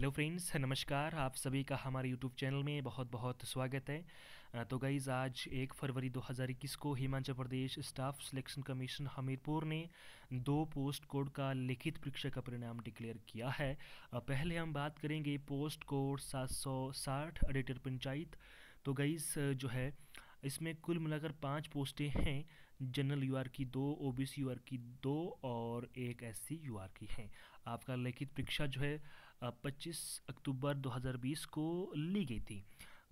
hello friends नमस्कार आप सभी का हमारे यूट्यूब चैनल में बहुत बहुत स्वागत है तो गाइज़ आज एक फरवरी 2021 को Himachal Pradesh staff selection commission Hamirpur ने दो पोस्ट कोड का लिखित परीक्षा का परिणाम डिक्लेयर किया है पहले हम बात करेंगे पोस्ट कोड 760 एडिटर पंचायत तो गाइज़ जो है इसमें कुल मिलाकर पांच पोस्टें हैं जनरल यूआर की दो ओबीसी यूआर की दो और एक एससी यूआर की हैं आपका लिखित परीक्षा जो है 25 अक्टूबर 2020 को ली गई थी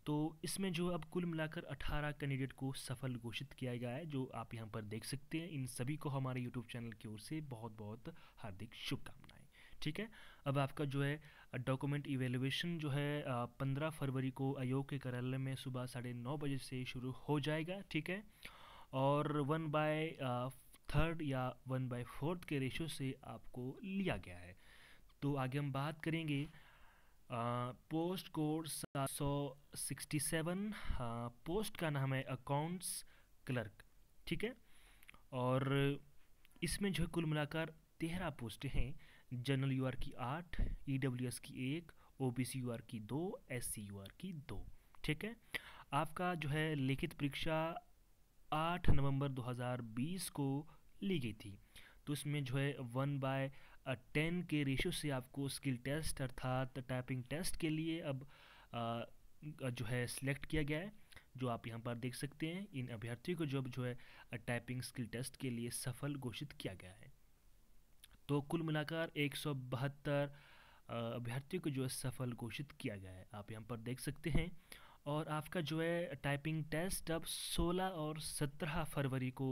तो इसमें जो अब कुल मिलाकर 18 कैंडिडेट को सफल घोषित किया गया है जो आप यहाँ पर देख सकते हैं इन सभी को हमारे यूट्यूब चैनल की ओर से बहुत बहुत हार्दिक शुभकामनाएं ठीक है अब आपका जो है डॉक्यूमेंट इवेलुएशन जो है पंद्रह फरवरी को आयोग के कार्यालय में सुबह साढ़े नौ बजे से शुरू हो जाएगा ठीक है और वन बाय थर्ड या वन बाय फोर्थ के रेशो से आपको लिया गया है तो आगे हम बात करेंगे पोस्ट कोड सात सौ सिक्सटी सेवन पोस्ट का नाम है अकाउंट्स क्लर्क ठीक है और इसमें जो है कुल मिलाकर तेरह पोस्ट हैं जनरल यू की आठ ई e की एक ओ यू की दो एस यू की दो ठीक है आपका जो है लिखित परीक्षा 8 नवंबर 2020 को ली गई थी तो इसमें जो है वन बाय टेन के रेशो से आपको स्किल टेस्ट अर्थात टाइपिंग टेस्ट के लिए अब आ, जो है सिलेक्ट किया गया है जो आप यहाँ पर देख सकते हैं इन अभ्यर्थियों को जो अब जो है टाइपिंग स्किल टेस्ट के लिए सफल घोषित किया गया है तो कुल मिलाकर एक सौ बहत्तर अभ्यर्थियों को जो है सफल घोषित किया गया है आप यहाँ पर देख सकते हैं और आपका जो है टाइपिंग टेस्ट अब 16 और 17 फरवरी को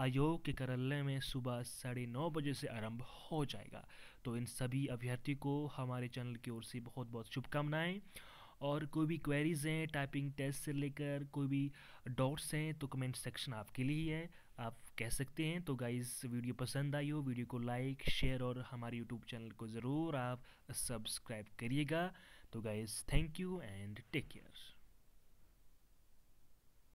आयोग के कार्यालय में सुबह साढ़े नौ बजे से आरंभ हो जाएगा तो इन सभी अभ्यर्थी को हमारे चैनल की ओर से बहुत बहुत शुभकामनाएं और कोई भी क्वेरीज़ हैं टाइपिंग टेस्ट से लेकर कोई भी डाउट्स हैं तो कमेंट सेक्शन आपके लिए ही है आप कह सकते हैं तो गाइज वीडियो पसंद आई हो वीडियो को लाइक शेयर और हमारे यूट्यूब चैनल को ज़रूर आप सब्सक्राइब करिएगा तो guys thank you and take care